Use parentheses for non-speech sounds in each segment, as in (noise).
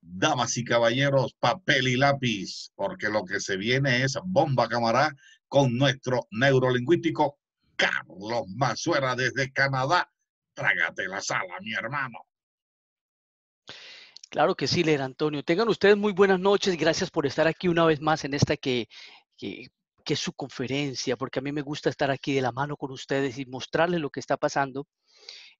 damas y caballeros, papel y lápiz, porque lo que se viene es bomba camará con nuestro neurolingüístico Carlos Mazuera desde Canadá. Trágate la sala, mi hermano. Claro que sí, Leer Antonio. Tengan ustedes muy buenas noches. Gracias por estar aquí una vez más en esta que que es su conferencia, porque a mí me gusta estar aquí de la mano con ustedes y mostrarles lo que está pasando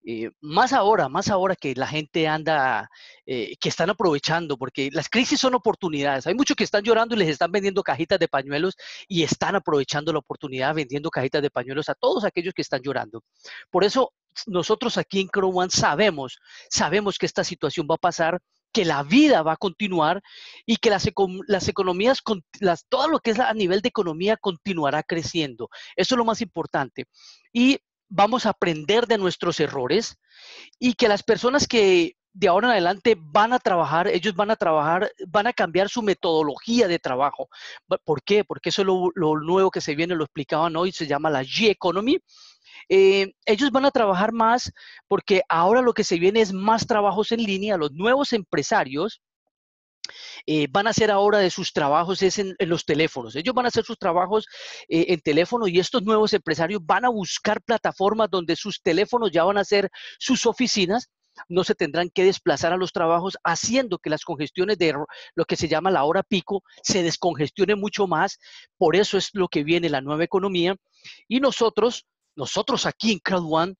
eh, más ahora, más ahora que la gente anda, eh, que están aprovechando, porque las crisis son oportunidades. Hay muchos que están llorando y les están vendiendo cajitas de pañuelos y están aprovechando la oportunidad vendiendo cajitas de pañuelos a todos aquellos que están llorando. Por eso nosotros aquí en Crow One sabemos, sabemos que esta situación va a pasar que la vida va a continuar y que las, las economías, las, todo lo que es a nivel de economía continuará creciendo. Eso es lo más importante. Y vamos a aprender de nuestros errores y que las personas que de ahora en adelante van a trabajar, ellos van a trabajar, van a cambiar su metodología de trabajo. ¿Por qué? Porque eso es lo, nuevo que se viene, lo explicaban hoy, se llama la G-Economy. Eh, ellos van a trabajar más porque ahora lo que se viene es más trabajos en línea. Los nuevos empresarios eh, van a hacer ahora de sus trabajos es en, los teléfonos. Ellos van a hacer sus trabajos eh, en teléfono y estos nuevos empresarios van a buscar plataformas donde sus teléfonos ya van a ser sus oficinas no se tendrán que desplazar a los trabajos, haciendo que las congestiones de lo que se llama la hora pico se descongestione mucho más. Por eso es lo que viene la nueva economía. Y nosotros, nosotros aquí en Crowd One,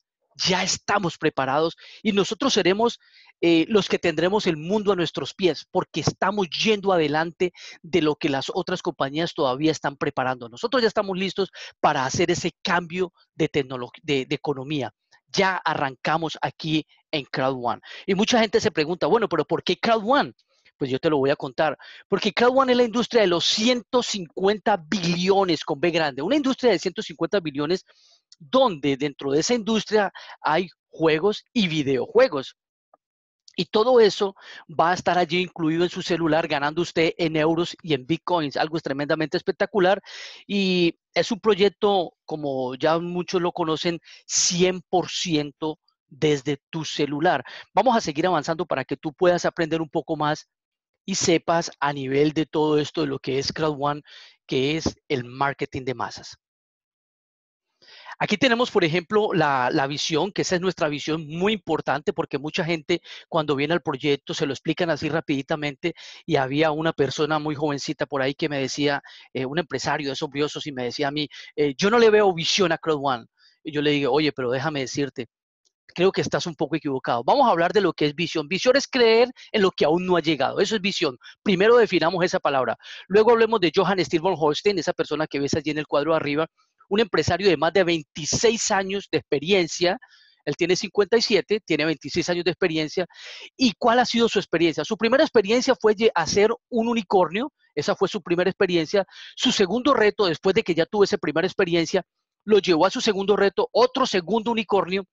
ya estamos preparados y nosotros seremos eh, los que tendremos el mundo a nuestros pies, porque estamos yendo adelante de lo que las otras compañías todavía están preparando. Nosotros ya estamos listos para hacer ese cambio de, de economía. Ya arrancamos aquí en Crowd One. Y mucha gente se pregunta, bueno, pero ¿por qué Crowd One? Pues yo te lo voy a contar. Porque Crowd One es la industria de los 150 billones con B grande. Una industria de 150 billones donde dentro de esa industria hay juegos y videojuegos. Y todo eso va a estar allí incluido en su celular, ganando usted en euros y en bitcoins. Algo es tremendamente espectacular. Y es un proyecto, como ya muchos lo conocen, 100% desde tu celular. Vamos a seguir avanzando para que tú puedas aprender un poco más y sepas a nivel de todo esto de lo que es Crowd One, que es el marketing de masas. Aquí tenemos, por ejemplo, la, visión, que esa es nuestra visión muy importante porque mucha gente cuando viene al proyecto se lo explican así rapiditamente y había una persona muy jovencita por ahí que me decía, eh, un empresario de esos y me decía a mí, eh, yo no le veo visión a Crowd One. Y yo le dije, oye, pero déjame decirte, creo que estás un poco equivocado. Vamos a hablar de lo que es visión. Visión es creer en lo que aún no ha llegado. Eso es visión. Primero definamos esa palabra. Luego hablemos de Johann Stilborn Holstein, esa persona que ves allí en el cuadro arriba, un empresario de más de 26 años de experiencia. Él tiene 57, tiene 26 años de experiencia. ¿Y cuál ha sido su experiencia? Su primera experiencia fue hacer un unicornio, esa fue su primera experiencia. Su segundo reto, después de que ya tuvo esa primera experiencia, lo llevó a su segundo reto, otro segundo unicornio,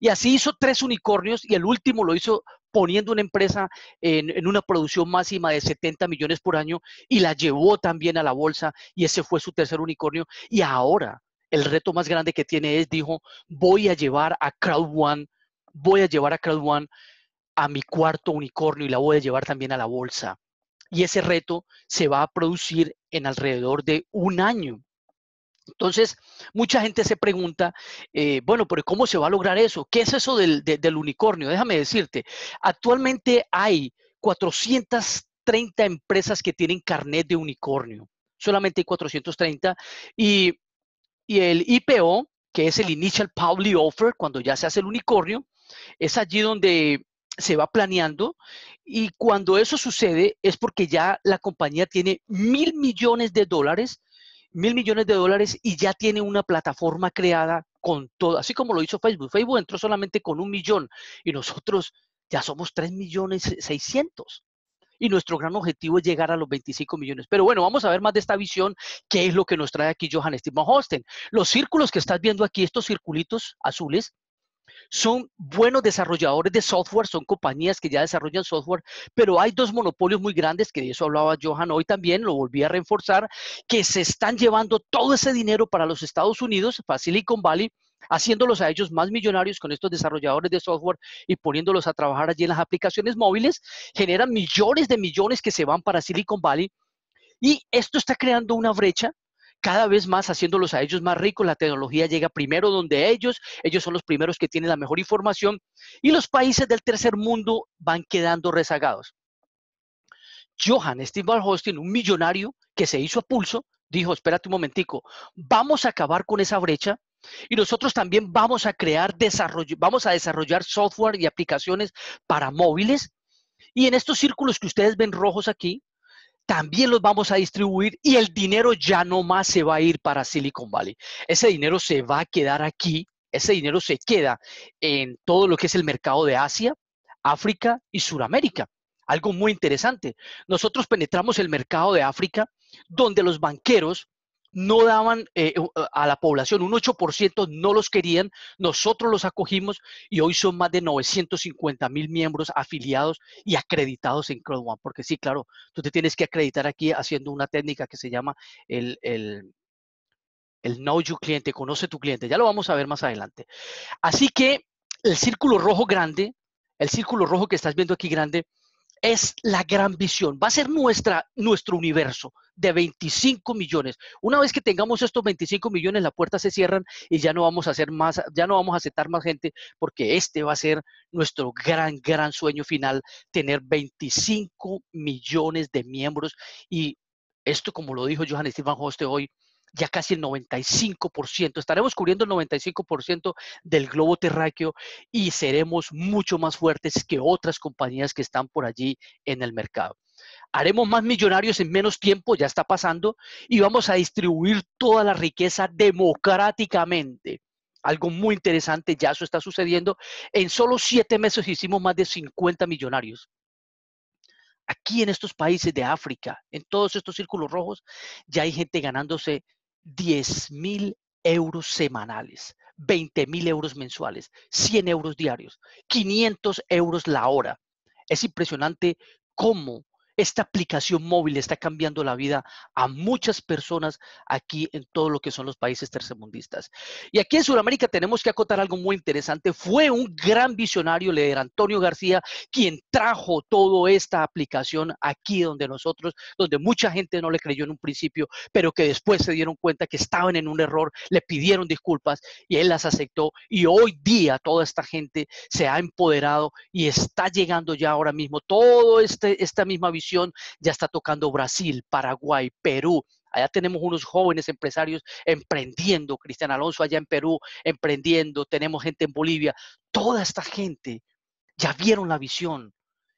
y así hizo tres unicornios y el último lo hizo poniendo una empresa en, una producción máxima de 70 millones por año y la llevó también a la bolsa y ese fue su tercer unicornio. Y ahora el reto más grande que tiene es, dijo, voy a llevar a One, voy a llevar a One a mi cuarto unicornio y la voy a llevar también a la bolsa. Y ese reto se va a producir en alrededor de un año. Entonces, mucha gente se pregunta, eh, bueno, pero ¿cómo se va a lograr eso? ¿Qué es eso del, unicornio? Déjame decirte, actualmente hay 430 empresas que tienen carnet de unicornio, solamente hay 430, y, y el IPO, que es el Initial Public Offer, cuando ya se hace el unicornio, es allí donde se va planeando y cuando eso sucede es porque ya la compañía tiene mil millones de dólares mil millones de dólares y ya tiene una plataforma creada con todo, así como lo hizo Facebook. Facebook entró solamente con un millón y nosotros ya somos tres millones seiscientos Y nuestro gran objetivo es llegar a los 25 millones. Pero bueno, vamos a ver más de esta visión, qué es lo que nos trae aquí Johan Steve Hosten. Los círculos que estás viendo aquí, estos circulitos azules, son buenos desarrolladores de software, son compañías que ya desarrollan software, pero hay dos monopolios muy grandes, que de eso hablaba Johan hoy también, lo volví a reforzar, que se están llevando todo ese dinero para los Estados Unidos, para Silicon Valley, haciéndolos a ellos más millonarios con estos desarrolladores de software y poniéndolos a trabajar allí en las aplicaciones móviles, generan millones de millones que se van para Silicon Valley. Y esto está creando una brecha cada vez más haciéndolos a ellos más ricos. La tecnología llega primero donde ellos, ellos son los primeros que tienen la mejor información y los países del tercer mundo van quedando rezagados. Johan Steve Hostin, un millonario que se hizo a pulso, dijo, espérate un momentico, vamos a acabar con esa brecha y nosotros también vamos a crear, desarrollo, vamos a desarrollar software y aplicaciones para móviles. Y en estos círculos que ustedes ven rojos aquí, también los vamos a distribuir y el dinero ya no más se va a ir para Silicon Valley. Ese dinero se va a quedar aquí, ese dinero se queda en todo lo que es el mercado de Asia, África y Sudamérica. Algo muy interesante. Nosotros penetramos el mercado de África donde los banqueros no daban eh, a la población, un 8% no los querían, nosotros los acogimos y hoy son más de 950 mil miembros afiliados y acreditados en Crowd One, porque sí, claro, tú te tienes que acreditar aquí haciendo una técnica que se llama el, el, el Know Your Cliente, conoce tu cliente, ya lo vamos a ver más adelante. Así que el círculo rojo grande, el círculo rojo que estás viendo aquí grande, es la gran visión, va a ser nuestra, nuestro universo de 25 millones. Una vez que tengamos estos 25 millones, las puertas se cierran y ya no vamos a hacer más, ya no vamos a aceptar más gente, porque este va a ser nuestro gran, gran sueño final, tener 25 millones de miembros. Y esto, como lo dijo Johan Stefan Hoste hoy, ya casi el 95%, estaremos cubriendo el 95% del globo terráqueo y seremos mucho más fuertes que otras compañías que están por allí en el mercado. Haremos más millonarios en menos tiempo, ya está pasando, y vamos a distribuir toda la riqueza democráticamente. Algo muy interesante, ya eso está sucediendo. En solo siete meses hicimos más de 50 millonarios aquí en estos países de África, en todos estos círculos rojos, ya hay gente ganándose 10 mil euros semanales, 20 mil euros mensuales, 100 euros diarios, 500 euros la hora. Es impresionante cómo esta aplicación móvil está cambiando la vida a muchas personas aquí en todo lo que son los países tercermundistas. Y aquí en Sudamérica tenemos que acotar algo muy interesante. Fue un gran visionario, líder Antonio García, quien trajo toda esta aplicación aquí donde nosotros, donde mucha gente no le creyó en un principio, pero que después se dieron cuenta que estaban en un error, le pidieron disculpas y él las aceptó. Y hoy día toda esta gente se ha empoderado y está llegando ya ahora mismo todo este, esta misma visión ya está tocando Brasil, Paraguay, Perú. Allá tenemos unos jóvenes empresarios emprendiendo, Cristian Alonso allá en Perú emprendiendo, tenemos gente en Bolivia. Toda esta gente ya vieron la visión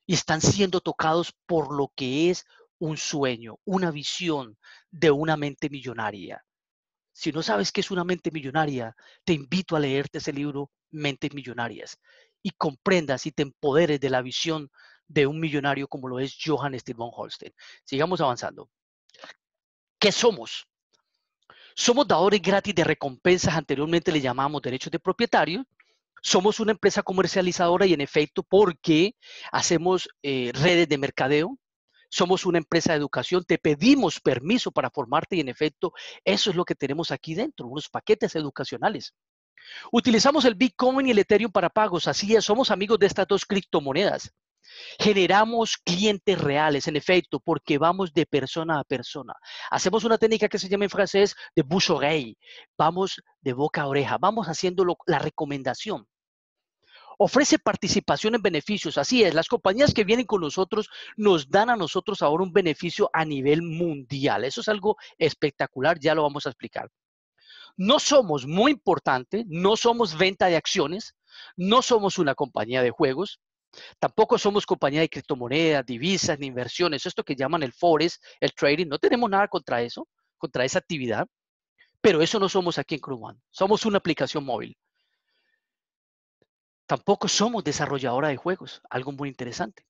y están siendo tocados por lo que es un sueño, una visión de una mente millonaria. Si no sabes qué es una mente millonaria, te invito a leerte ese libro, Mentes Millonarias, y comprendas y te empoderes de la visión de un millonario como lo es Johann Steven Holstein. Sigamos avanzando. ¿Qué somos? Somos dadores gratis de recompensas, anteriormente le llamamos derechos de propietario. Somos una empresa comercializadora y en efecto porque hacemos eh, redes de mercadeo, somos una empresa de educación, te pedimos permiso para formarte y en efecto eso es lo que tenemos aquí dentro, unos paquetes educacionales. Utilizamos el Bitcoin y el Ethereum para pagos, así es, somos amigos de estas dos criptomonedas. Generamos clientes reales, en efecto, porque vamos de persona a persona. Hacemos una técnica que se llama en francés de bouche Vamos de boca a oreja, vamos haciendo la recomendación. Ofrece participación en beneficios, así es, las compañías que vienen con nosotros nos dan a nosotros ahora un beneficio a nivel mundial. Eso es algo espectacular, ya lo vamos a explicar. No somos muy importante, no somos venta de acciones, no somos una compañía de juegos, Tampoco somos compañía de criptomonedas, divisas ni inversiones, esto que llaman el forex, el trading, no tenemos nada contra eso, contra esa actividad, pero eso no somos aquí en Cruzman, somos una aplicación móvil. Tampoco somos desarrolladora de juegos, algo muy interesante.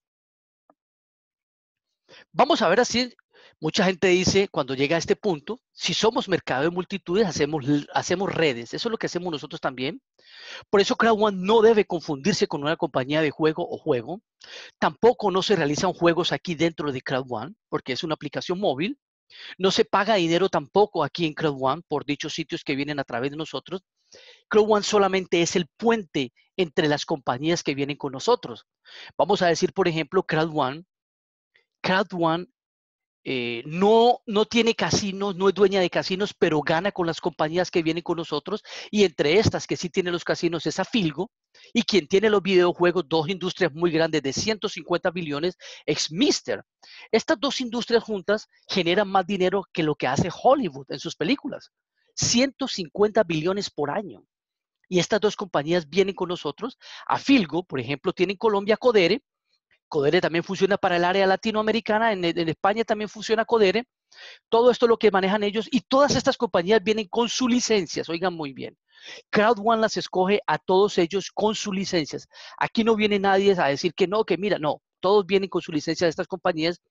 Vamos a ver así Mucha gente dice, cuando llega a este punto, si somos mercado de multitudes, hacemos, hacemos redes. Eso es lo que hacemos nosotros también. Por eso Crowd One no debe confundirse con una compañía de juego o juego. Tampoco no se realizan juegos aquí dentro de Crowd One, porque es una aplicación móvil. No se paga dinero tampoco aquí en Crowd One por dichos sitios que vienen a través de nosotros. Crowd One solamente es el puente entre las compañías que vienen con nosotros. Vamos a decir, por ejemplo, Crowd One. Crowd One eh, no, no tiene casinos, no es dueña de casinos, pero gana con las compañías que vienen con nosotros y entre estas que sí tienen los casinos es Afilgo y quien tiene los videojuegos, dos industrias muy grandes de 150 billones, es Mister. Estas dos industrias juntas generan más dinero que lo que hace Hollywood en sus películas. 150 billones por año. Y estas dos compañías vienen con nosotros. Afilgo, por ejemplo, tiene en Colombia Codere, Codere también funciona para el área latinoamericana, en, España también funciona Codere. Todo esto es lo que manejan ellos y todas estas compañías vienen con sus licencias, oigan muy bien. CrowdOne las escoge a todos ellos con sus licencias. Aquí no viene nadie a decir que no, que mira, no, todos vienen con su licencia de estas compañías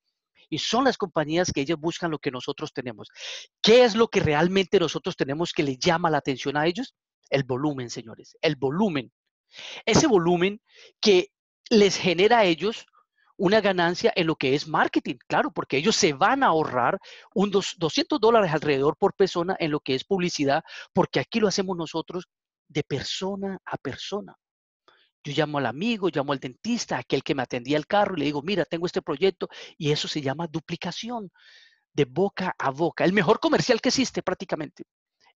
y son las compañías que ellas buscan lo que nosotros tenemos. ¿Qué es lo que realmente nosotros tenemos que les llama la atención a ellos? El volumen, señores, el volumen. Ese volumen que les genera a ellos una ganancia en lo que es marketing, claro, porque ellos se van a ahorrar unos 200 dólares alrededor por persona en lo que es publicidad, porque aquí lo hacemos nosotros de persona a persona. Yo llamo al amigo, llamo al dentista, aquel que me atendía el carro y le digo, mira, tengo este proyecto y eso se llama duplicación de boca a boca, el mejor comercial que existe prácticamente.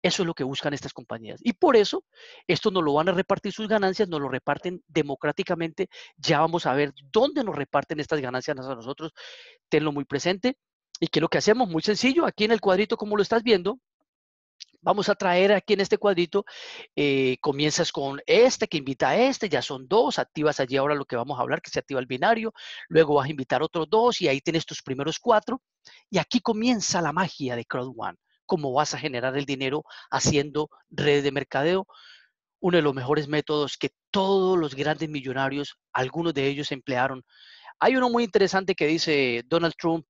Eso es lo que buscan estas compañías. Y por eso, esto no lo van a repartir sus ganancias, nos lo reparten democráticamente. Ya vamos a ver dónde nos reparten estas ganancias a nosotros. Tenlo muy presente. ¿Y qué es lo que hacemos? Muy sencillo. Aquí en el cuadrito, como lo estás viendo, vamos a traer aquí en este cuadrito, eh, comienzas con este que invita a este, ya son dos, activas allí ahora lo que vamos a hablar, que se activa el binario, luego vas a invitar otros dos y ahí tienes tus primeros cuatro. Y aquí comienza la magia de Crowd One cómo vas a generar el dinero haciendo redes de mercadeo. Uno de los mejores métodos que todos los grandes millonarios, algunos de ellos emplearon. Hay uno muy interesante que dice Donald Trump,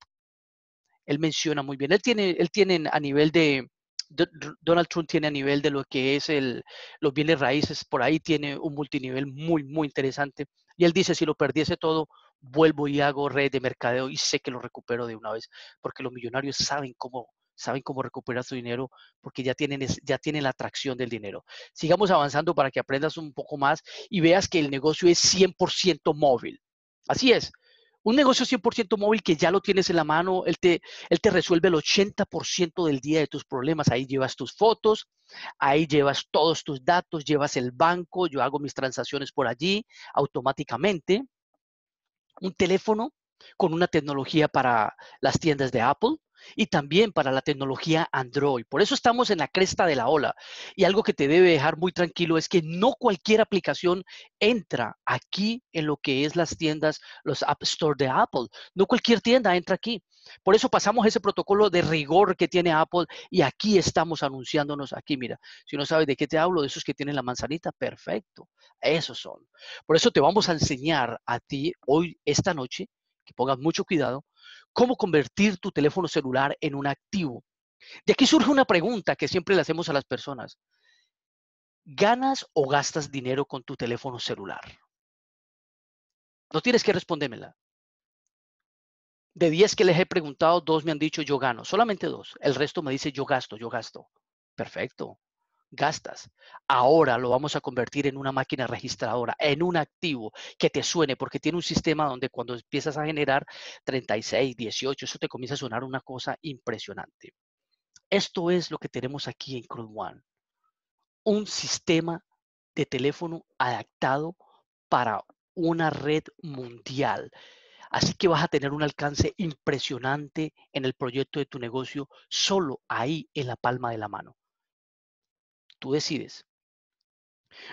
él menciona muy bien, él tiene, él a nivel de, Donald Trump tiene a nivel de lo que es el, los bienes raíces, por ahí tiene un multinivel muy, muy interesante. Y él dice, si lo perdiese todo, vuelvo y hago red de mercadeo y sé que lo recupero de una vez, porque los millonarios saben cómo saben cómo recuperar su dinero porque ya tienen, ya tienen la atracción del dinero. Sigamos avanzando para que aprendas un poco más y veas que el negocio es 100% móvil. Así es. Un negocio 100% móvil que ya lo tienes en la mano, él te, él te resuelve el 80% del día de tus problemas. Ahí llevas tus fotos, ahí llevas todos tus datos, llevas el banco, yo hago mis transacciones por allí automáticamente. Un teléfono con una tecnología para las tiendas de Apple, y también para la tecnología Android. Por eso estamos en la cresta de la ola. Y algo que te debe dejar muy tranquilo es que no cualquier aplicación entra aquí en lo que es las tiendas, los App Store de Apple. No cualquier tienda entra aquí. Por eso pasamos ese protocolo de rigor que tiene Apple y aquí estamos anunciándonos aquí. Mira, si no sabes de qué te hablo, de esos que tienen la manzanita, perfecto. Esos son. Por eso te vamos a enseñar a ti hoy, esta noche, que pongas mucho cuidado cómo convertir tu teléfono celular en un activo. De aquí surge una pregunta que siempre le hacemos a las personas. ¿Ganas o gastas dinero con tu teléfono celular? No tienes que respondérmela. De 10 que les he preguntado, dos me han dicho yo gano, solamente dos. El resto me dice yo gasto, yo gasto. Perfecto gastas. Ahora lo vamos a convertir en una máquina registradora, en un activo que te suene, porque tiene un sistema donde cuando empiezas a generar 36, 18, eso te comienza a sonar una cosa impresionante. Esto es lo que tenemos aquí en Crude One. Un sistema de teléfono adaptado para una red mundial. Así que vas a tener un alcance impresionante en el proyecto de tu negocio solo ahí en la palma de la mano tú decides.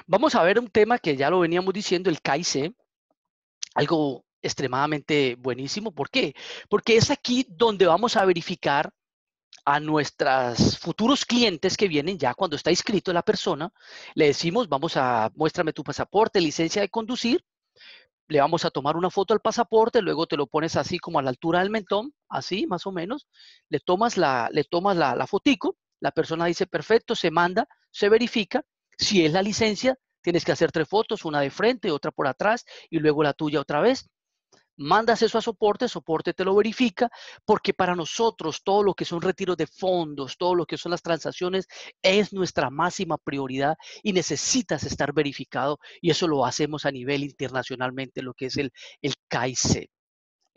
Vamos a ver un tema que ya lo veníamos diciendo, el KIC, algo extremadamente buenísimo. ¿Por qué? Porque es aquí donde vamos a verificar a nuestros futuros clientes que vienen ya cuando está inscrito la persona, le decimos, vamos a, muéstrame tu pasaporte, licencia de conducir, le vamos a tomar una foto al pasaporte, luego te lo pones así como a la altura del mentón, así más o menos, le tomas la, le tomas la fotico, la persona dice, perfecto, se manda, se verifica. Si es la licencia, tienes que hacer tres fotos, una de frente, otra por atrás y luego la tuya otra vez. Mandas eso a soporte, soporte te lo verifica, porque para nosotros todo lo que son retiros de fondos, todo lo que son las transacciones, es nuestra máxima prioridad y necesitas estar verificado y eso lo hacemos a nivel internacionalmente, lo que es el, el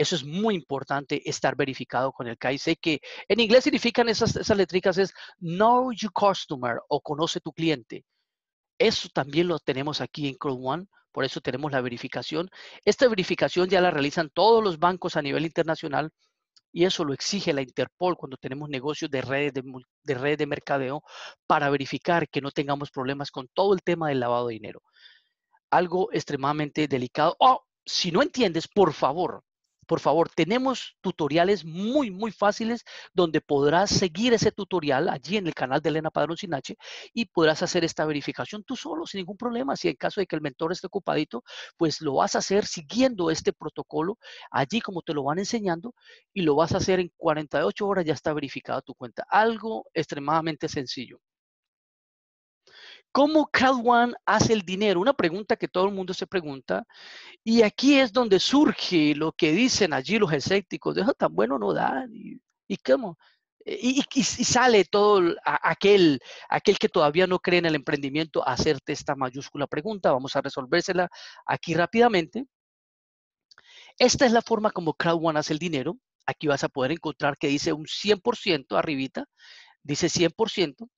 eso es muy importante, estar verificado con el KIC, que en inglés significan esas, letricas, es Know Your Customer o conoce tu cliente. Eso también lo tenemos aquí en crowd One, por eso tenemos la verificación. Esta verificación ya la realizan todos los bancos a nivel internacional y eso lo exige la Interpol cuando tenemos negocios de redes de, de de mercadeo para verificar que no tengamos problemas con todo el tema del lavado de dinero. Algo extremadamente delicado. Oh, si no entiendes, por favor, por favor, tenemos tutoriales muy, muy fáciles donde podrás seguir ese tutorial allí en el canal de Elena Padrón Sinache y podrás hacer esta verificación tú solo, sin ningún problema. Si en caso de que el mentor esté ocupadito, pues lo vas a hacer siguiendo este protocolo allí como te lo van enseñando y lo vas a hacer en 48 horas ya está verificada tu cuenta. Algo extremadamente sencillo. ¿Cómo CrowdOne hace el dinero? Una pregunta que todo el mundo se pregunta. Y aquí es donde surge lo que dicen allí los escépticos, tan bueno no da. ¿Y, cómo? Eh, y, sale todo aquel, aquel que todavía no cree en el emprendimiento a hacerte esta mayúscula pregunta. Vamos a resolvérsela aquí rápidamente. Esta es la forma como CrowdOne hace el dinero. Aquí vas a poder encontrar que dice un 100% arribita, dice 100%.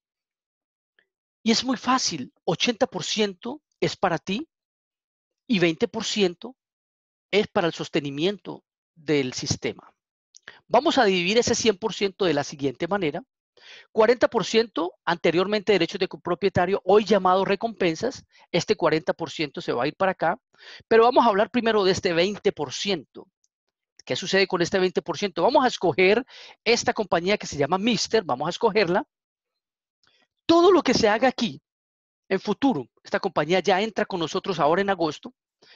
Y es muy fácil, 80% es para ti y 20% es para el sostenimiento del sistema. Vamos a dividir ese 100% de la siguiente manera. 40% anteriormente derechos de propietario, hoy llamado recompensas, este 40% se va a ir para acá, pero vamos a hablar primero de este 20%. ¿Qué sucede con este 20%? Vamos a escoger esta compañía que se llama Mister, vamos a escogerla todo lo que se haga aquí en futuro, esta compañía ya entra con nosotros ahora en agosto,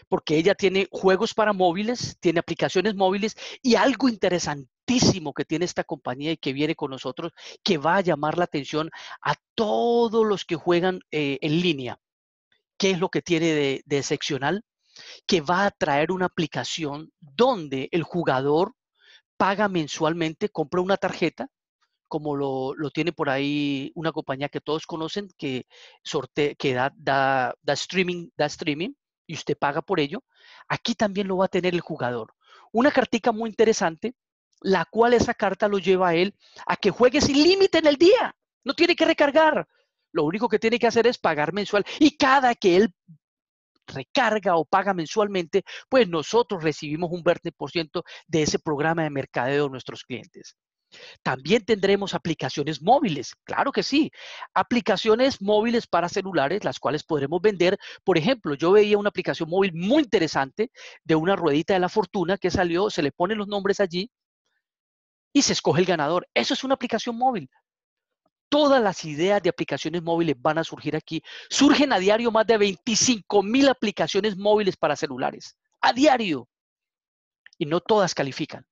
porque ella tiene juegos para móviles, tiene aplicaciones móviles y algo interesantísimo que tiene esta compañía y que viene con nosotros, que va a llamar la atención a todos los que juegan eh, en línea. ¿Qué es lo que tiene de excepcional? Que va a traer una aplicación donde el jugador paga mensualmente, compra una tarjeta como lo, tiene por ahí una compañía que todos conocen, que, sorte que da, da, streaming, da streaming y usted paga por ello, aquí también lo va a tener el jugador. Una cartica muy interesante, la cual esa carta lo lleva a él a que juegue sin límite en el día. No tiene que recargar. Lo único que tiene que hacer es pagar mensual. Y cada que él recarga o paga mensualmente, pues nosotros recibimos un 20% de ese programa de mercadeo de nuestros clientes. También tendremos aplicaciones móviles, claro que sí. Aplicaciones móviles para celulares, las cuales podremos vender. Por ejemplo, yo veía una aplicación móvil muy interesante de una ruedita de la fortuna que salió, se le ponen los nombres allí y se escoge el ganador. Eso es una aplicación móvil. Todas las ideas de aplicaciones móviles van a surgir aquí. Surgen a diario más de 25 mil aplicaciones móviles para celulares. A diario. Y no todas califican.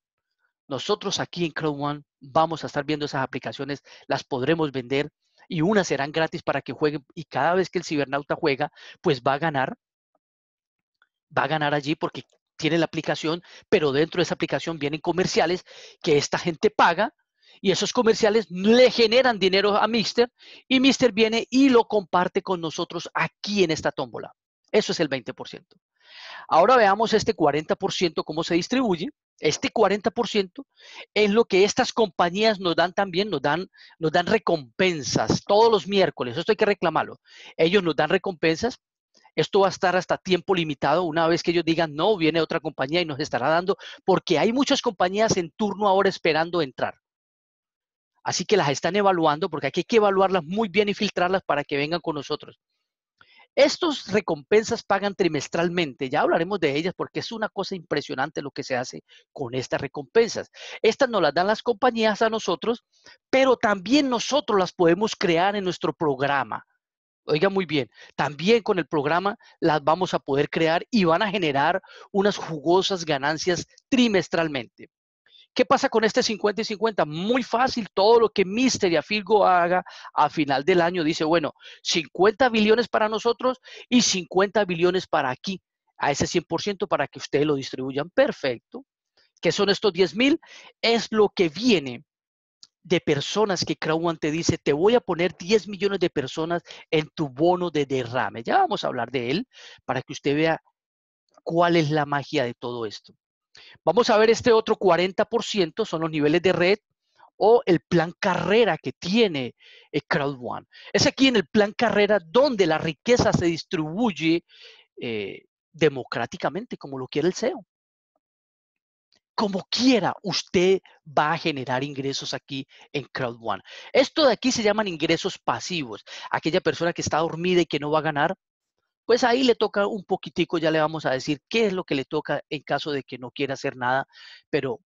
Nosotros aquí en Crowd One vamos a estar viendo esas aplicaciones, las podremos vender y unas serán gratis para que jueguen y cada vez que el cibernauta juega, pues va a ganar, va a ganar allí porque tiene la aplicación, pero dentro de esa aplicación vienen comerciales que esta gente paga y esos comerciales le generan dinero a Mister y Mister viene y lo comparte con nosotros aquí en esta tómbola. Eso es el 20%. Ahora veamos este 40% cómo se distribuye. Este 40% es lo que estas compañías nos dan también, nos dan, nos dan recompensas todos los miércoles, esto hay que reclamarlo. Ellos nos dan recompensas, esto va a estar hasta tiempo limitado, una vez que ellos digan no, viene otra compañía y nos estará dando, porque hay muchas compañías en turno ahora esperando entrar. Así que las están evaluando porque hay que evaluarlas muy bien y filtrarlas para que vengan con nosotros. Estas recompensas pagan trimestralmente, ya hablaremos de ellas porque es una cosa impresionante lo que se hace con estas recompensas. Estas nos las dan las compañías a nosotros, pero también nosotros las podemos crear en nuestro programa. Oiga muy bien, también con el programa las vamos a poder crear y van a generar unas jugosas ganancias trimestralmente. ¿Qué pasa con este 50 y 50? Muy fácil, todo lo que Mister y haga a final del año dice, bueno, 50 billones para nosotros y 50 billones para aquí, a ese 100% para que ustedes lo distribuyan. Perfecto. ¿Qué son estos 10 mil? Es lo que viene de personas que One te dice, te voy a poner 10 millones de personas en tu bono de derrame. Ya vamos a hablar de él para que usted vea cuál es la magia de todo esto. Vamos a ver este otro 40%, son los niveles de red o el plan carrera que tiene eh, crowd One. Es aquí en el plan carrera donde la riqueza se distribuye eh, democráticamente, como lo quiere el CEO. Como quiera, usted va a generar ingresos aquí en crowd One. Esto de aquí se llaman ingresos pasivos. Aquella persona que está dormida y que no va a ganar, pues ahí le toca un poquitico, ya le vamos a decir qué es lo que le toca en caso de que no quiera hacer nada, pero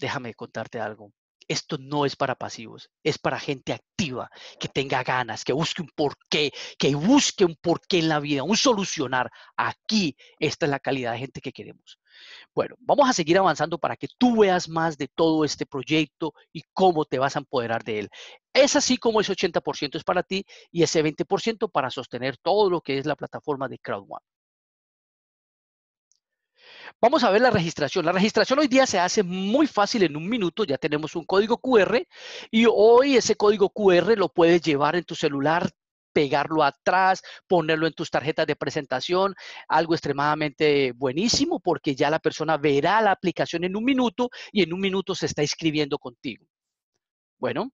déjame contarte algo. Esto no es para pasivos, es para gente activa, que tenga ganas, que busque un porqué, que busque un porqué en la vida, un solucionar. Aquí esta es la calidad de gente que queremos. Bueno, vamos a seguir avanzando para que tú veas más de todo este proyecto y cómo te vas a empoderar de él. Es así como ese 80% es para ti y ese 20% para sostener todo lo que es la plataforma de Crowd Vamos a ver la registración. La registración hoy día se hace muy fácil en un minuto, ya tenemos un código QR y hoy ese código QR lo puedes llevar en tu celular pegarlo atrás, ponerlo en tus tarjetas de presentación, algo extremadamente buenísimo porque ya la persona verá la aplicación en un minuto y en un minuto se está inscribiendo contigo. Bueno,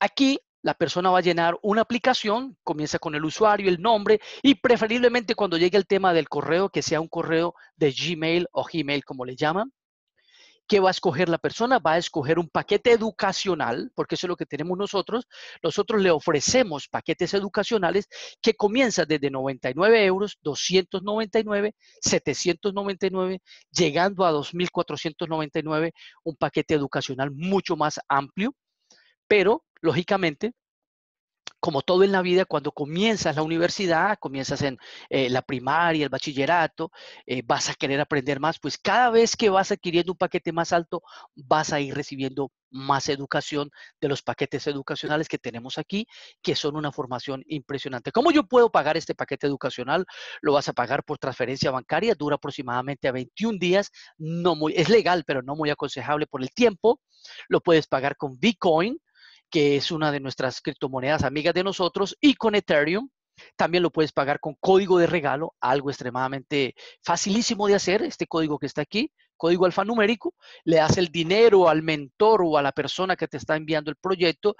aquí la persona va a llenar una aplicación, comienza con el usuario, el nombre y preferiblemente cuando llegue el tema del correo, que sea un correo de Gmail o Gmail como le llaman. ¿Qué va a escoger la persona? Va a escoger un paquete educacional, porque eso es lo que tenemos nosotros. Nosotros le ofrecemos paquetes educacionales que comienzan desde 99 euros, 299, 799, llegando a 2.499, un paquete educacional mucho más amplio, pero Lógicamente, como todo en la vida, cuando comienzas la universidad, comienzas en eh, la primaria, el bachillerato, eh, vas a querer aprender más, pues cada vez que vas adquiriendo un paquete más alto, vas a ir recibiendo más educación de los paquetes educacionales que tenemos aquí, que son una formación impresionante. ¿Cómo yo puedo pagar este paquete educacional? Lo vas a pagar por transferencia bancaria, dura aproximadamente a 21 días, no muy, es legal, pero no muy aconsejable por el tiempo. Lo puedes pagar con Bitcoin, que es una de nuestras criptomonedas amigas de nosotros, y con Ethereum. También lo puedes pagar con código de regalo, algo extremadamente facilísimo de hacer, este código que está aquí, código alfanumérico, le das el dinero al mentor o a la persona que te está enviando el proyecto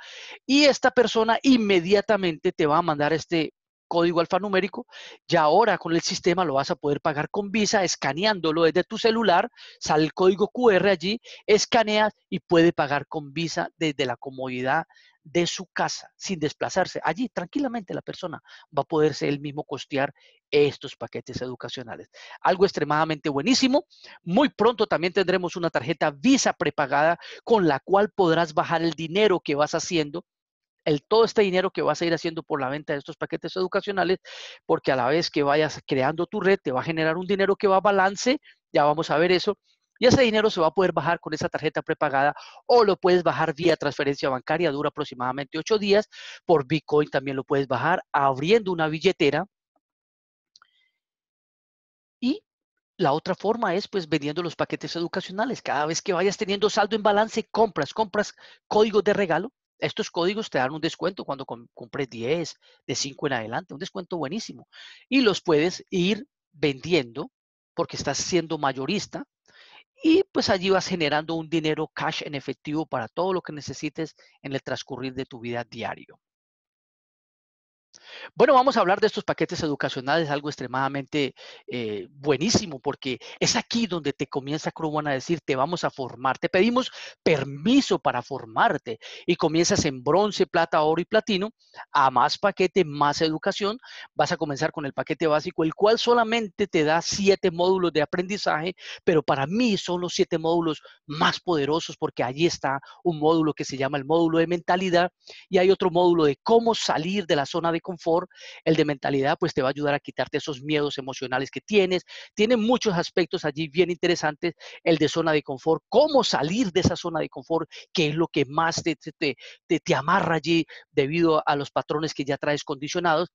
y esta persona inmediatamente te va a mandar este código alfanumérico, y ahora con el sistema lo vas a poder pagar con Visa, escaneándolo desde tu celular, sale el código QR allí, escaneas y puede pagar con Visa desde la comodidad de su casa, sin desplazarse. Allí tranquilamente la persona va a poderse el mismo costear estos paquetes educacionales. Algo extremadamente buenísimo. Muy pronto también tendremos una tarjeta Visa prepagada con la cual podrás bajar el dinero que vas haciendo el, todo este dinero que vas a ir haciendo por la venta de estos paquetes educacionales, porque a la vez que vayas creando tu red, te va a generar un dinero que va a balance, ya vamos a ver eso, y ese dinero se va a poder bajar con esa tarjeta prepagada o lo puedes bajar vía transferencia bancaria, dura aproximadamente ocho días, por Bitcoin también lo puedes bajar abriendo una billetera. Y la otra forma es pues vendiendo los paquetes educacionales. Cada vez que vayas teniendo saldo en balance, compras, compras código de regalo estos códigos te dan un descuento cuando compres 10, de 5 en adelante, un descuento buenísimo. Y los puedes ir vendiendo porque estás siendo mayorista y pues allí vas generando un dinero cash en efectivo para todo lo que necesites en el transcurrir de tu vida diario. Bueno, vamos a hablar de estos paquetes educacionales, algo extremadamente eh, buenísimo, porque es aquí donde te comienza Cruban a decir, te vamos a formar, te pedimos permiso para formarte y comienzas en bronce, plata, oro y platino, a más paquete, más educación, vas a comenzar con el paquete básico, el cual solamente te da siete módulos de aprendizaje, pero para mí son los siete módulos más poderosos porque allí está un módulo que se llama el módulo de mentalidad y hay otro módulo de cómo salir de la zona de confort, el de mentalidad, pues te va a ayudar a quitarte esos miedos emocionales que tienes. Tiene muchos aspectos allí bien interesantes, el de zona de confort, cómo salir de esa zona de confort, que es lo que más te, te, amarra allí debido a los patrones que ya traes condicionados.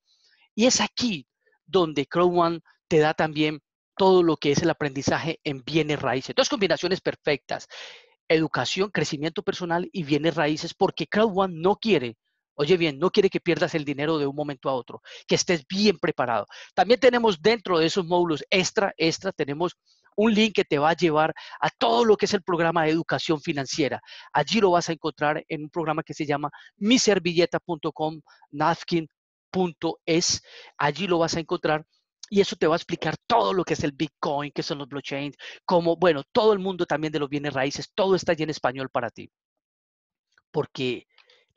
Y es aquí donde Crow One te da también todo lo que es el aprendizaje en bienes raíces. Dos combinaciones perfectas educación, crecimiento personal y bienes raíces, porque Crowd One no quiere Oye bien, no quiere que pierdas el dinero de un momento a otro, que estés bien preparado. También tenemos dentro de esos módulos extra, extra, tenemos un link que te va a llevar a todo lo que es el programa de educación financiera. Allí lo vas a encontrar en un programa que se llama miservilleta.com, nafkin.es. Allí lo vas a encontrar. Y eso te va a explicar todo lo que es el Bitcoin, qué son los blockchains, como, bueno, todo el mundo también de los bienes raíces, todo está allí en español para ti. Porque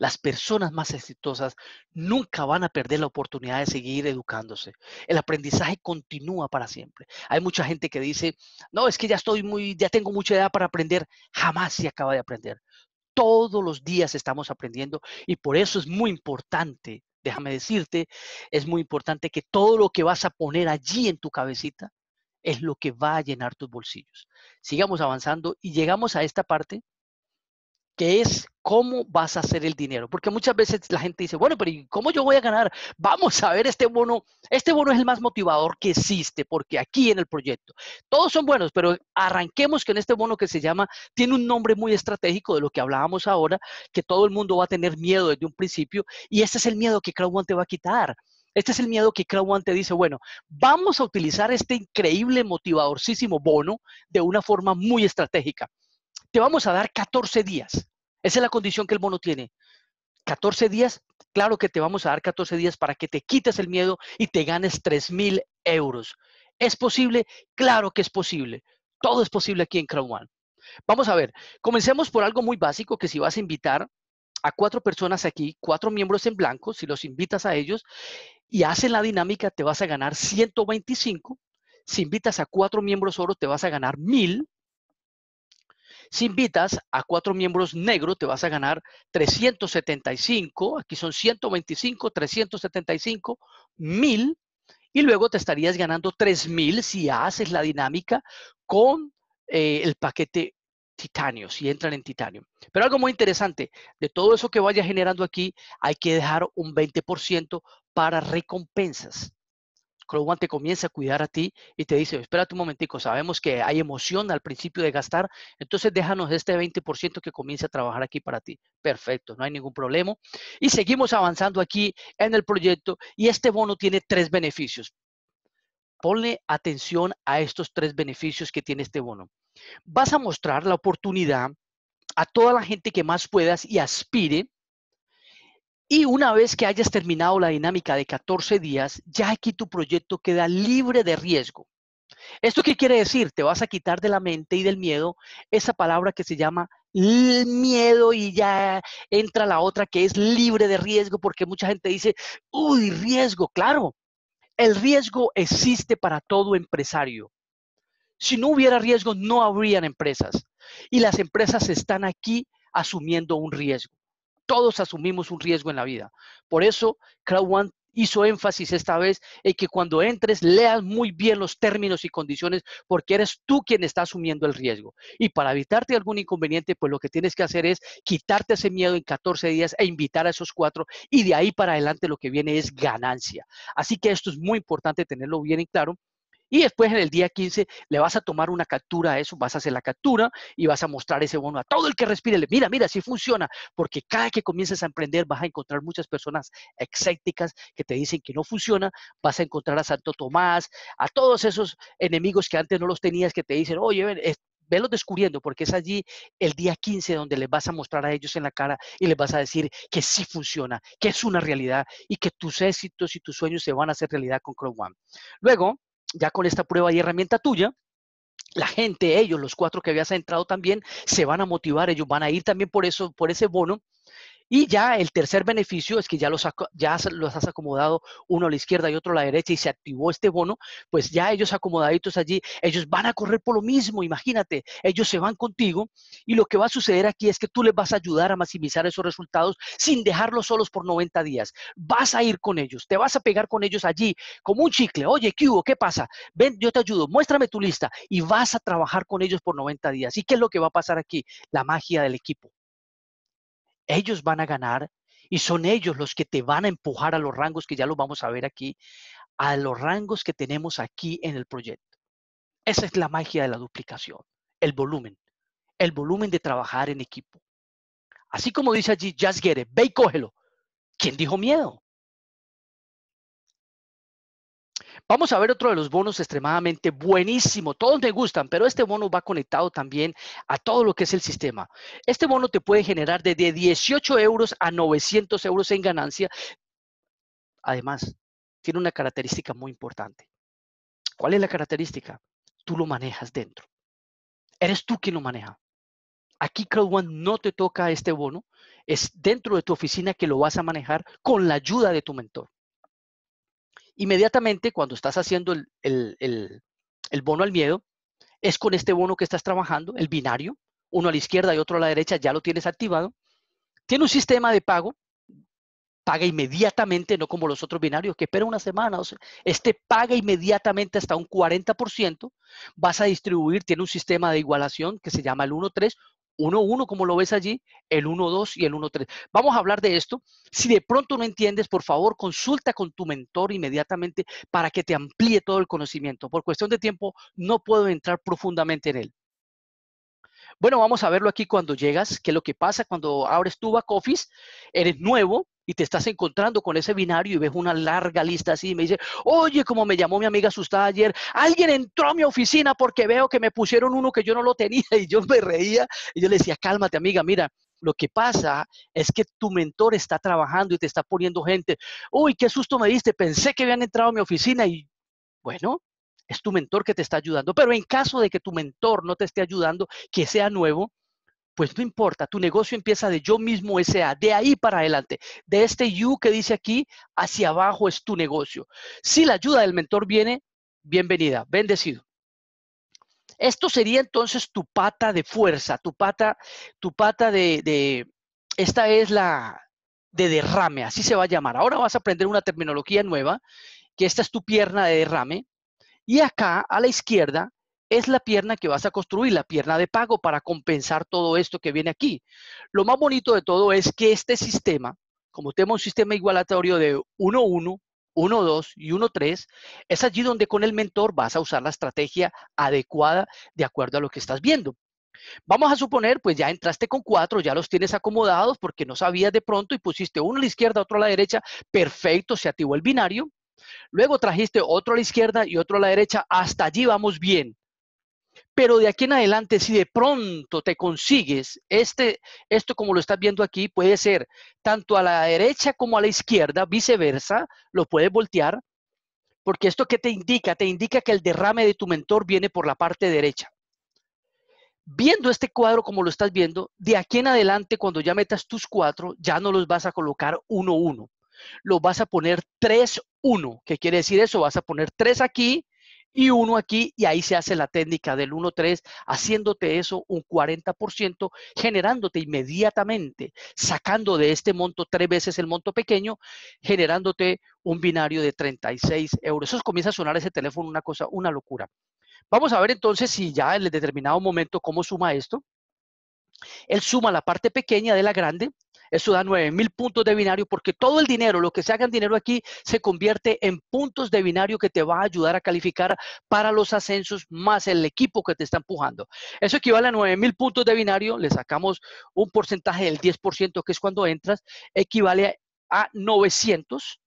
las personas más exitosas nunca van a perder la oportunidad de seguir educándose. El aprendizaje continúa para siempre. Hay mucha gente que dice, no, es que ya estoy muy, ya tengo mucha edad para aprender. Jamás se acaba de aprender. Todos los días estamos aprendiendo y por eso es muy importante, déjame decirte, es muy importante que todo lo que vas a poner allí en tu cabecita es lo que va a llenar tus bolsillos. Sigamos avanzando y llegamos a esta parte que es cómo vas a hacer el dinero. Porque muchas veces la gente dice, bueno, pero ¿y cómo yo voy a ganar? Vamos a ver este bono. Este bono es el más motivador que existe, porque aquí en el proyecto, todos son buenos, pero arranquemos con este bono que se llama, tiene un nombre muy estratégico de lo que hablábamos ahora, que todo el mundo va a tener miedo desde un principio, y este es el miedo que Crowd One te va a quitar. Este es el miedo que Crowd te dice, bueno, vamos a utilizar este increíble, motivadorísimo bono de una forma muy estratégica. Te vamos a dar 14 días esa es la condición que el bono tiene. 14 días, claro que te vamos a dar 14 días para que te quites el miedo y te ganes 3 mil euros. ¿Es posible? Claro que es posible. Todo es posible aquí en crowd One. Vamos a ver, comencemos por algo muy básico, que si vas a invitar a cuatro personas aquí, cuatro miembros en blanco, si los invitas a ellos y hacen la dinámica, te vas a ganar 125. Si invitas a cuatro miembros oro, te vas a ganar 1000. Si invitas a cuatro miembros negros, te vas a ganar 375, aquí son 125, 375 1000 y luego te estarías ganando 3000 si haces la dinámica con eh, el paquete titanio, si entran en titanio. Pero algo muy interesante, de todo eso que vaya generando aquí, hay que dejar un 20% para recompensas cuando te comienza a cuidar a ti y te dice, espérate un momentico, sabemos que hay emoción al principio de gastar, entonces déjanos este 20% que comience a trabajar aquí para ti. Perfecto, no hay ningún problema. Y seguimos avanzando aquí en el proyecto y este bono tiene tres beneficios. Ponle atención a estos tres beneficios que tiene este bono. Vas a mostrar la oportunidad a toda la gente que más puedas y aspire y una vez que hayas terminado la dinámica de 14 días, ya aquí tu proyecto queda libre de riesgo. ¿Esto qué quiere decir? Te vas a quitar de la mente y del miedo esa palabra que se llama miedo y ya entra la otra que es libre de riesgo porque mucha gente dice, uy, riesgo, claro. El riesgo existe para todo empresario. Si no hubiera riesgo, no habrían empresas. Y las empresas están aquí asumiendo un riesgo todos asumimos un riesgo en la vida. Por eso, Crowd hizo énfasis esta vez en que cuando entres leas muy bien los términos y condiciones porque eres tú quien está asumiendo el riesgo. Y para evitarte algún inconveniente, pues lo que tienes que hacer es quitarte ese miedo en 14 días e invitar a esos cuatro y de ahí para adelante lo que viene es ganancia. Así que esto es muy importante tenerlo bien claro y después en el día 15 le vas a tomar una captura a eso, vas a hacer la captura y vas a mostrar ese bono a todo el que respire. mira, mira, si sí funciona, porque cada que comiences a emprender vas a encontrar muchas personas escépticas que te dicen que no funciona, vas a encontrar a Santo Tomás, a todos esos enemigos que antes no los tenías que te dicen, oye, ven, velos descubriendo, porque es allí el día 15 donde les vas a mostrar a ellos en la cara y les vas a decir que sí funciona, que es una realidad y que tus éxitos y tus sueños se van a hacer realidad con Crow One. Luego, ya con esta prueba y herramienta tuya, la gente, ellos, los cuatro que habías entrado también, se van a motivar, ellos van a ir también por eso, por ese bono y ya el tercer beneficio es que ya los, los has acomodado uno a la izquierda y otro a la derecha y se activó este bono, pues ya ellos acomodaditos allí, ellos van a correr por lo mismo, imagínate, ellos se van contigo y lo que va a suceder aquí es que tú les vas a ayudar a maximizar esos resultados sin dejarlos solos por 90 días. Vas a ir con ellos, te vas a pegar con ellos allí como un chicle, oye, ¿qué hubo? ¿Qué pasa? Ven, yo te ayudo, muéstrame tu lista y vas a trabajar con ellos por 90 días. ¿Y qué es lo que va a pasar aquí? La magia del equipo ellos van a ganar y son ellos los que te van a empujar a los rangos que ya lo vamos a ver aquí, a los rangos que tenemos aquí en el proyecto. Esa es la magia de la duplicación, el volumen, el volumen de trabajar en equipo. Así como dice allí, just get ve y cógelo. ¿Quién dijo miedo? Vamos a ver otro de los bonos extremadamente buenísimo. Todos me gustan, pero este bono va conectado también a todo lo que es el sistema. Este bono te puede generar desde 18 euros a 900 euros en ganancia. Además, tiene una característica muy importante. ¿Cuál es la característica? Tú lo manejas dentro. Eres tú quien lo maneja. Aquí crowd One no te toca este bono. Es dentro de tu oficina que lo vas a manejar con la ayuda de tu mentor inmediatamente cuando estás haciendo el, bono al miedo, es con este bono que estás trabajando, el binario, uno a la izquierda y otro a la derecha, ya lo tienes activado. Tiene un sistema de pago, paga inmediatamente, no como los otros binarios que espera una semana. este paga inmediatamente hasta un 40%. Vas a distribuir, tiene un sistema de igualación que se llama el 1-3. 1-1, como lo ves allí, el 1-2 y el 1-3. Vamos a hablar de esto. Si de pronto no entiendes, por favor, consulta con tu mentor inmediatamente para que te amplíe todo el conocimiento. Por cuestión de tiempo, no puedo entrar profundamente en él. Bueno, vamos a verlo aquí cuando llegas, qué es lo que pasa cuando abres tu back office, eres nuevo, y te estás encontrando con ese binario y ves una larga lista así y me dice, oye, como me llamó mi amiga asustada ayer, alguien entró a mi oficina porque veo que me pusieron uno que yo no lo tenía (laughs) y yo me reía y yo le decía, cálmate amiga, mira, lo que pasa es que tu mentor está trabajando y te está poniendo gente, uy, qué susto me diste, pensé que habían entrado a mi oficina y bueno. Es tu mentor que te está ayudando, pero en caso de que tu mentor no te esté ayudando, que sea nuevo, pues no importa, tu negocio empieza de yo mismo SA, de ahí para adelante, de este you que dice aquí, hacia abajo es tu negocio. Si la ayuda del mentor viene, bienvenida, bendecido. Esto sería entonces tu pata de fuerza, tu pata, tu pata de, de esta es la de derrame, así se va a llamar. Ahora vas a aprender una terminología nueva, que esta es tu pierna de derrame, y acá a la izquierda es la pierna que vas a construir, la pierna de pago para compensar todo esto que viene aquí. Lo más bonito de todo es que este sistema, como tenemos un sistema igualatorio de 1-1, 1-2 y 1-3, es allí donde con el mentor vas a usar la estrategia adecuada de acuerdo a lo que estás viendo. Vamos a suponer, pues ya entraste con cuatro, ya los tienes acomodados porque no sabías de pronto y pusiste uno a la izquierda, otro a la derecha, perfecto, se activó el binario. Luego trajiste otro a la izquierda y otro a la derecha, hasta allí vamos bien. Pero de aquí en adelante, si de pronto te consigues este, esto como lo estás viendo aquí, puede ser tanto a la derecha como a la izquierda, viceversa, lo puedes voltear, porque esto que te indica, te indica que el derrame de tu mentor viene por la parte derecha. Viendo este cuadro como lo estás viendo, de aquí en adelante, cuando ya metas tus cuatro, ya no los vas a colocar uno uno. Los vas a poner tres uno. ¿Qué quiere decir eso? Vas a poner tres aquí, y uno aquí, y ahí se hace la técnica del 1-3, haciéndote eso un 40%, generándote inmediatamente, sacando de este monto tres veces el monto pequeño, generándote un binario de 36 euros. Eso comienza a sonar ese teléfono, una cosa, una locura. Vamos a ver entonces si ya en el determinado momento cómo suma esto. Él suma la parte pequeña de la grande, eso da 9000 puntos de binario porque todo el dinero, lo que se haga en dinero aquí, se convierte en puntos de binario que te va a ayudar a calificar para los ascensos más el equipo que te está empujando. Eso equivale a 9000 puntos de binario, le sacamos un porcentaje del 10% que es cuando entras, equivale a 900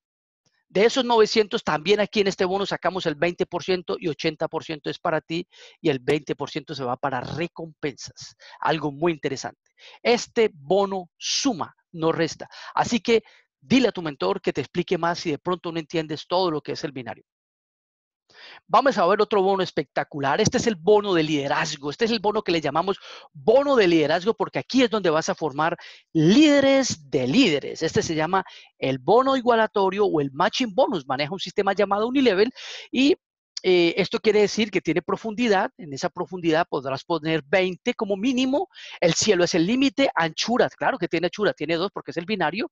de esos 900, también aquí en este bono sacamos el 20% y 80% es para ti y el 20% se va para recompensas. Algo muy interesante. Este bono suma, no resta. Así que dile a tu mentor que te explique más si de pronto no entiendes todo lo que es el binario. Vamos a ver otro bono espectacular. Este es el bono de liderazgo. Este es el bono que le llamamos bono de liderazgo porque aquí es donde vas a formar líderes de líderes. Este se llama el bono igualatorio o el matching bonus. Maneja un sistema llamado Unilevel y eh, esto quiere decir que tiene profundidad, en esa profundidad podrás poner 20 como mínimo, el cielo es el límite, anchuras, claro que tiene anchura, tiene dos porque es el binario,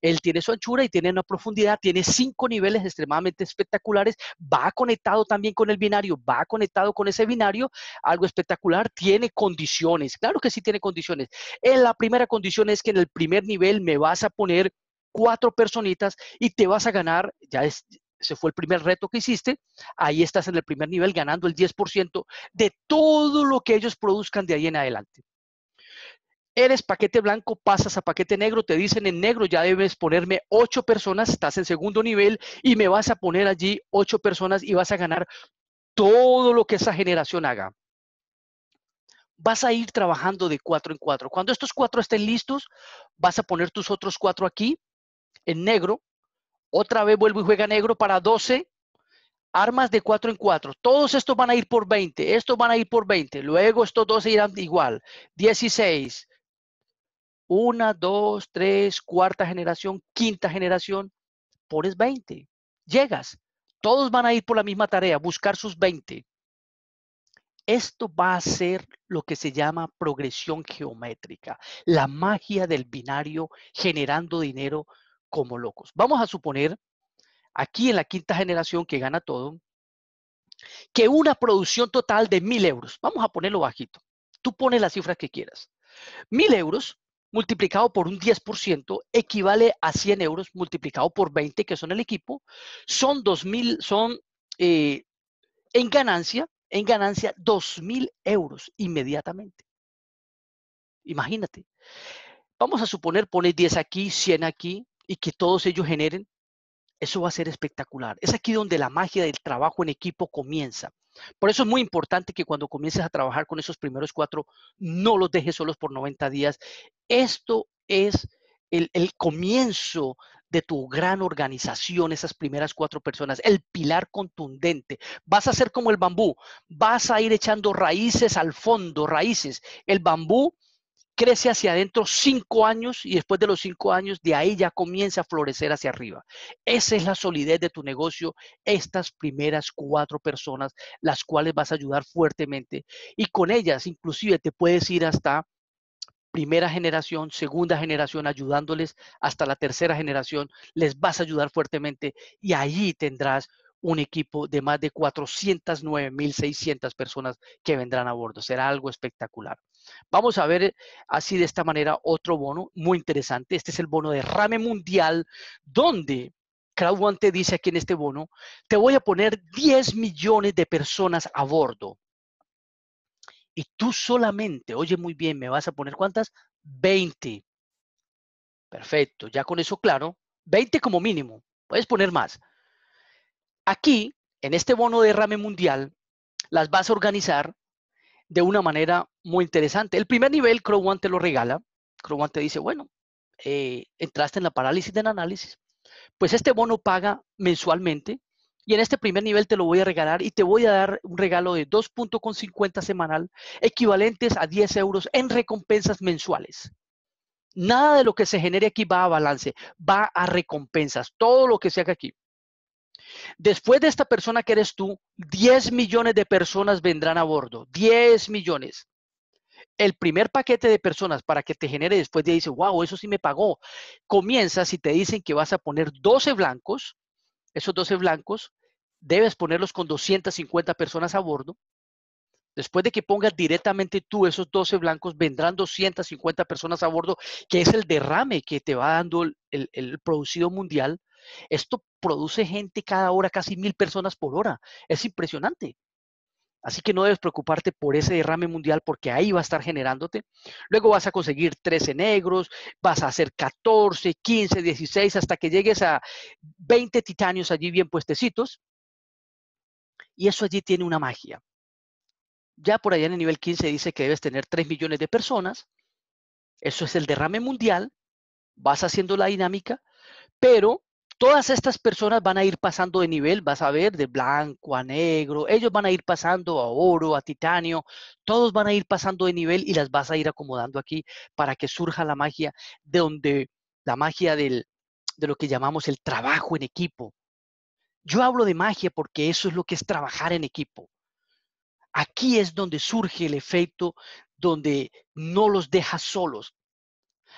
él tiene su anchura y tiene una profundidad, tiene cinco niveles extremadamente espectaculares, va conectado también con el binario, va conectado con ese binario, algo espectacular, tiene condiciones, claro que sí tiene condiciones. En eh, la primera condición es que en el primer nivel me vas a poner cuatro personitas y te vas a ganar, ya es, ese fue el primer reto que hiciste, ahí estás en el primer nivel ganando el 10% de todo lo que ellos produzcan de ahí en adelante. Eres paquete blanco, pasas a paquete negro, te dicen en negro ya debes ponerme ocho personas, estás en segundo nivel y me vas a poner allí ocho personas y vas a ganar todo lo que esa generación haga. Vas a ir trabajando de cuatro en cuatro. Cuando estos cuatro estén listos, vas a poner tus otros cuatro aquí en negro otra vez vuelvo y juega negro para 12. Armas de 4 en 4. Todos estos van a ir por 20. Estos van a ir por 20. Luego estos dos irán igual. 16. Una, dos, tres, cuarta generación, quinta generación. Por 20. Llegas. Todos van a ir por la misma tarea, buscar sus 20. Esto va a ser lo que se llama progresión geométrica, la magia del binario generando dinero como locos. Vamos a suponer, aquí en la quinta generación que gana todo, que una producción total de mil euros, vamos a ponerlo bajito, tú pones las cifras que quieras, mil euros multiplicado por un 10% equivale a 100 euros multiplicado por 20 que son el equipo, son 2.000, son eh, en ganancia, en ganancia 2.000 euros inmediatamente. Imagínate. Vamos a suponer, pones 10 aquí, 100 aquí, y que todos ellos generen, eso va a ser espectacular. Es aquí donde la magia del trabajo en equipo comienza. Por eso es muy importante que cuando comiences a trabajar con esos primeros cuatro, no los dejes solos por 90 días. Esto es el, comienzo de tu gran organización, esas primeras cuatro personas, el pilar contundente. Vas a ser como el bambú, vas a ir echando raíces al fondo, raíces. El bambú crece hacia adentro cinco años y después de los cinco años de ahí ya comienza a florecer hacia arriba. Esa es la solidez de tu negocio, estas primeras cuatro personas, las cuales vas a ayudar fuertemente y con ellas inclusive te puedes ir hasta primera generación, segunda generación, ayudándoles hasta la tercera generación, les vas a ayudar fuertemente y allí tendrás un equipo de más de 409.600 personas que vendrán a bordo. Será algo espectacular. Vamos a ver eh, así de esta manera otro bono muy interesante. Este es el bono de Rame Mundial, donde Crowd te dice aquí en este bono, te voy a poner 10 millones de personas a bordo. Y tú solamente, oye muy bien, me vas a poner cuántas? 20. Perfecto, ya con eso claro, 20 como mínimo, puedes poner más. Aquí, en este bono de derrame mundial, las vas a organizar de una manera muy interesante. El primer nivel, Crow te lo regala. Crow te dice, bueno, eh, entraste en la parálisis del análisis, pues este bono paga mensualmente y en este primer nivel te lo voy a regalar y te voy a dar un regalo de 2.50 semanal, equivalentes a 10 euros en recompensas mensuales. Nada de lo que se genere aquí va a balance, va a recompensas, todo lo que se haga aquí. Después de esta persona que eres tú, 10 millones de personas vendrán a bordo. 10 millones. El primer paquete de personas para que te genere después de ahí, dice, wow, eso sí me pagó. Comienzas si te dicen que vas a poner 12 blancos, esos 12 blancos, debes ponerlos con 250 personas a bordo. Después de que pongas directamente tú esos 12 blancos, vendrán 250 personas a bordo, que es el derrame que te va dando el, el producido mundial. Esto produce gente cada hora, casi mil personas por hora. Es impresionante. Así que no debes preocuparte por ese derrame mundial porque ahí va a estar generándote. Luego vas a conseguir 13 negros, vas a hacer 14, 15, 16, hasta que llegues a 20 titanios allí bien puestecitos. Y eso allí tiene una magia. Ya por allá en el nivel 15 dice que debes tener 3 millones de personas. Eso es el derrame mundial. Vas haciendo la dinámica, pero todas estas personas van a ir pasando de nivel, vas a ver, de blanco a negro, ellos van a ir pasando a oro, a titanio, todos van a ir pasando de nivel y las vas a ir acomodando aquí para que surja la magia de donde, la magia de lo que llamamos el trabajo en equipo. Yo hablo de magia porque eso es lo que es trabajar en equipo. Aquí es donde surge el efecto donde no los dejas solos,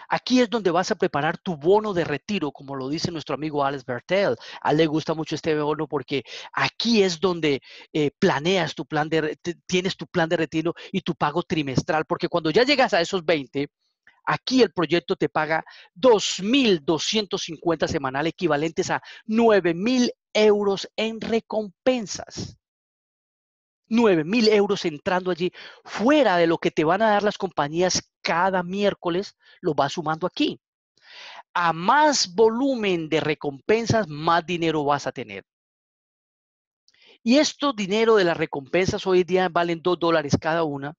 Aquí es donde vas a preparar tu bono de retiro, como lo dice nuestro amigo Alex Bertel. A él le gusta mucho este bono porque aquí es donde eh, planeas tu plan de, tienes tu plan de retiro y tu pago trimestral, porque cuando ya llegas a esos 20, Aquí el proyecto te paga 2.250 semanal, equivalentes a 9.000 euros en recompensas. 9.000 euros entrando allí, fuera de lo que te van a dar las compañías cada miércoles lo va sumando aquí. A más volumen de recompensas, más dinero vas a tener. Y esto dinero de las recompensas hoy día valen dos dólares cada una.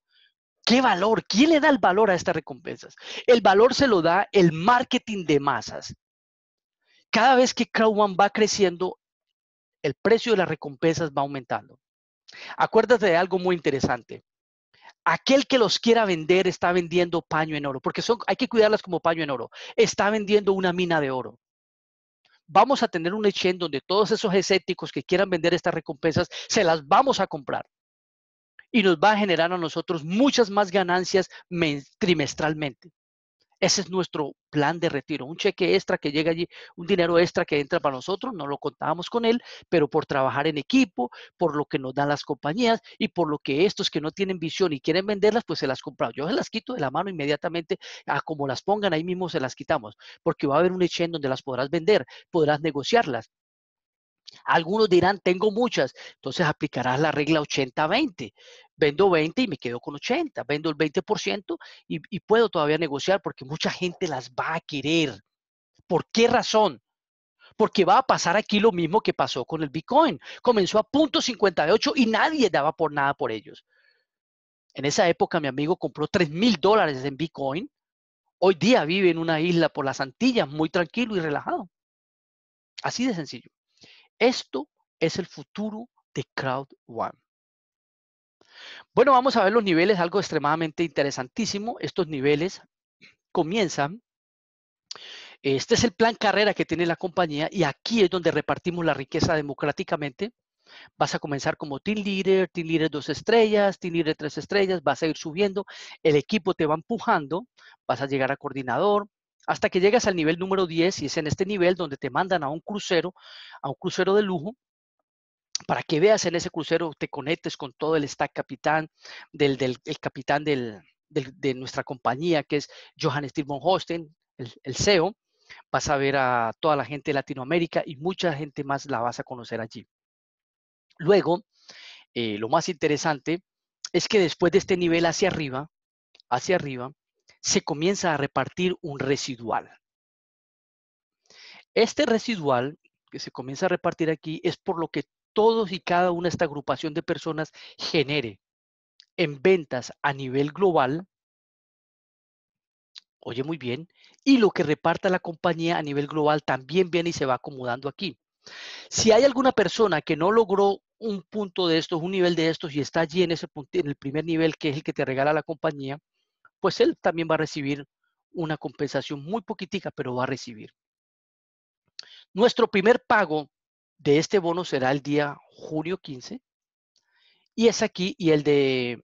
¿Qué valor? ¿Quién le da el valor a estas recompensas? El valor se lo da el marketing de masas. Cada vez que Crowdman va creciendo, el precio de las recompensas va aumentando. Acuérdate de algo muy interesante aquel que los quiera vender está vendiendo paño en oro, porque hay que cuidarlas como paño en oro. Está vendiendo una mina de oro. Vamos a tener un ECHEN donde todos esos escépticos que quieran vender estas recompensas, se las vamos a comprar. Y nos va a generar a nosotros muchas más ganancias trimestralmente. Ese es nuestro plan de retiro, un cheque extra que llega allí, un dinero extra que entra para nosotros, no lo contábamos con él, pero por trabajar en equipo, por lo que nos dan las compañías y por lo que estos que no tienen visión y quieren venderlas, pues se las compran. Yo se las quito de la mano inmediatamente, a ah, como las pongan ahí mismo se las quitamos, porque va a haber un exchange donde las podrás vender, podrás negociarlas, algunos dirán, tengo muchas, entonces aplicarás la regla 80-20 vendo 20 y me quedo con 80, vendo el 20% y, puedo todavía negociar porque mucha gente las va a querer. ¿Por qué razón? porque va a pasar aquí lo mismo que pasó con el Bitcoin. Comenzó a punto 58 y nadie daba por nada por ellos. En esa época mi amigo compró 3 mil dólares en Bitcoin. Hoy día vive en una isla por las Antillas muy tranquilo y relajado. Así de sencillo. Esto es el futuro de Crowd One. Bueno, vamos a ver los niveles, algo extremadamente interesantísimo. Estos niveles comienzan. Este es el plan carrera que tiene la compañía y aquí es donde repartimos la riqueza democráticamente. Vas a comenzar como team leader, team leader dos estrellas, team leader tres estrellas, vas a ir subiendo, el equipo te va empujando, vas a llegar a coordinador, hasta que llegas al nivel número 10 y es en este nivel donde te mandan a un crucero, a un crucero de lujo, para que veas en ese crucero, te conectes con todo el stack capitán, del, el capitán de nuestra compañía, que es Johannes Stephen Hosten, el, CEO. Vas a ver a toda la gente de Latinoamérica y mucha gente más la vas a conocer allí. Luego, eh, lo más interesante es que después de este nivel hacia arriba, hacia arriba, se comienza a repartir un residual. Este residual que se comienza a repartir aquí es por lo que todos y cada una de esta agrupación de personas genere en ventas a nivel global, oye muy bien, y lo que reparta la compañía a nivel global también viene y se va acomodando aquí. Si hay alguna persona que no logró un punto de estos, un nivel de estos y está allí en ese punto, en el primer nivel que es el que te regala la compañía, pues él también va a recibir una compensación muy poquitica, pero va a recibir. Nuestro primer pago de este bono será el día julio 15 y es aquí y el de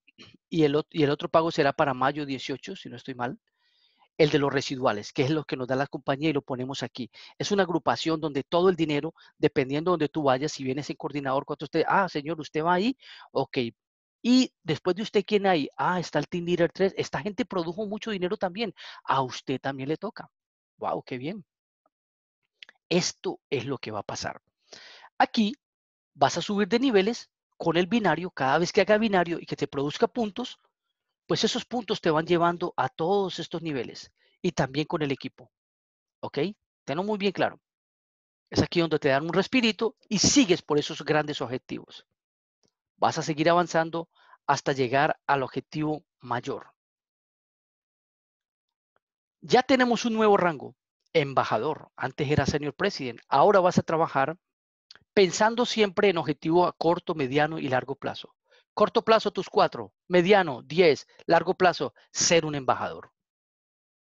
y el, y el otro pago será para mayo 18, si no estoy mal. El de los residuales, que es lo que nos da la compañía y lo ponemos aquí. Es una agrupación donde todo el dinero, dependiendo donde tú vayas, si vienes en coordinador, cuando usted, ah, señor, usted va ahí, ok. Y después de usted, ¿quién hay? Ah, está el Team Leader 3. Esta gente produjo mucho dinero también. A usted también le toca. ¡Wow! ¡Qué bien! Esto es lo que va a pasar. Aquí vas a subir de niveles con el binario, cada vez que haga binario y que te produzca puntos, pues esos puntos te van llevando a todos estos niveles y también con el equipo. ¿Ok? Tenlo muy bien claro. Es aquí donde te dan un respirito y sigues por esos grandes objetivos. Vas a seguir avanzando hasta llegar al objetivo mayor. Ya tenemos un nuevo rango, embajador. Antes era senior president. Ahora vas a trabajar pensando siempre en objetivos a corto, mediano y largo plazo. Corto plazo tus cuatro, mediano diez, largo plazo ser un embajador.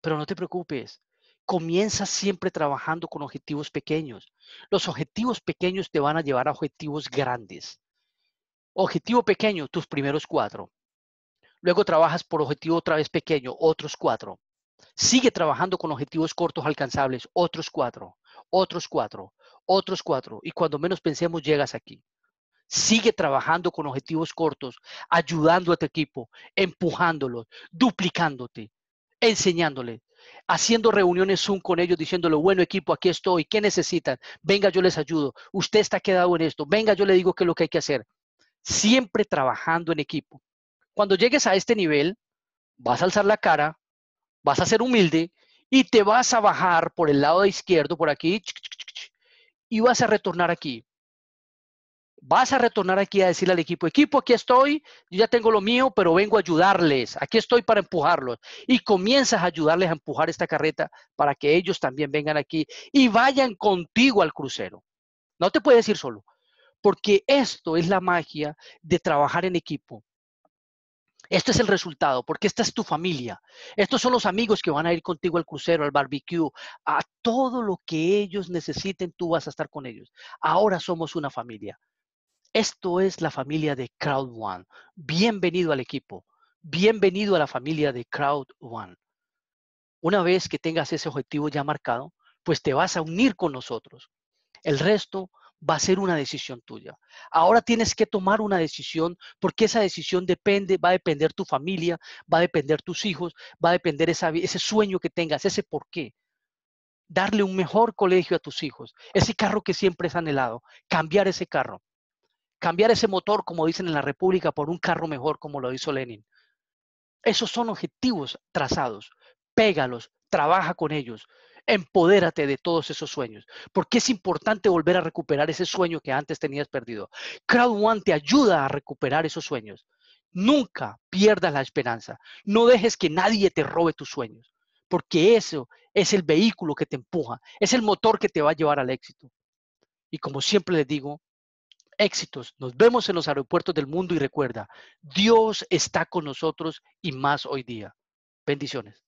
Pero no te preocupes, comienza siempre trabajando con objetivos pequeños. Los objetivos pequeños te van a llevar a objetivos grandes. Objetivo pequeño, tus primeros cuatro. Luego trabajas por objetivo otra vez pequeño, otros cuatro. Sigue trabajando con objetivos cortos alcanzables, otros cuatro, otros cuatro otros cuatro, y cuando menos pensemos llegas aquí. Sigue trabajando con objetivos cortos, ayudando a tu equipo, empujándolos, duplicándote, enseñándoles, haciendo reuniones Zoom con ellos, diciéndole, bueno equipo, aquí estoy, ¿qué necesitan? Venga, yo les ayudo, usted está quedado en esto, venga, yo le digo qué es lo que hay que hacer. Siempre trabajando en equipo. Cuando llegues a este nivel, vas a alzar la cara, vas a ser humilde y te vas a bajar por el lado izquierdo, por aquí, y vas a retornar aquí. Vas a retornar aquí a decirle al equipo, equipo, aquí estoy, yo ya tengo lo mío, pero vengo a ayudarles, aquí estoy para empujarlos. Y comienzas a ayudarles a empujar esta carreta para que ellos también vengan aquí y vayan contigo al crucero. No te puedes ir solo, porque esto es la magia de trabajar en equipo. Este es el resultado, porque esta es tu familia. Estos son los amigos que van a ir contigo al crucero, al barbecue, a todo lo que ellos necesiten, tú vas a estar con ellos. Ahora somos una familia. Esto es la familia de Crowd One. Bienvenido al equipo. Bienvenido a la familia de Crowd One. Una vez que tengas ese objetivo ya marcado, pues te vas a unir con nosotros. El resto va a ser una decisión tuya. Ahora tienes que tomar una decisión porque esa decisión depende, va a depender tu familia, va a depender tus hijos, va a depender ese sueño que tengas, ese por qué. Darle un mejor colegio a tus hijos, ese carro que siempre has anhelado, cambiar ese carro, cambiar ese motor, como dicen en la República, por un carro mejor, como lo hizo Lenin. Esos son objetivos trazados. Pégalos, trabaja con ellos. Empodérate de todos esos sueños, porque es importante volver a recuperar ese sueño que antes tenías perdido. Crowd One te ayuda a recuperar esos sueños. Nunca pierdas la esperanza. No dejes que nadie te robe tus sueños, porque eso es el vehículo que te empuja, es el motor que te va a llevar al éxito. Y como siempre les digo, éxitos. Nos vemos en los aeropuertos del mundo y recuerda, Dios está con nosotros y más hoy día. Bendiciones.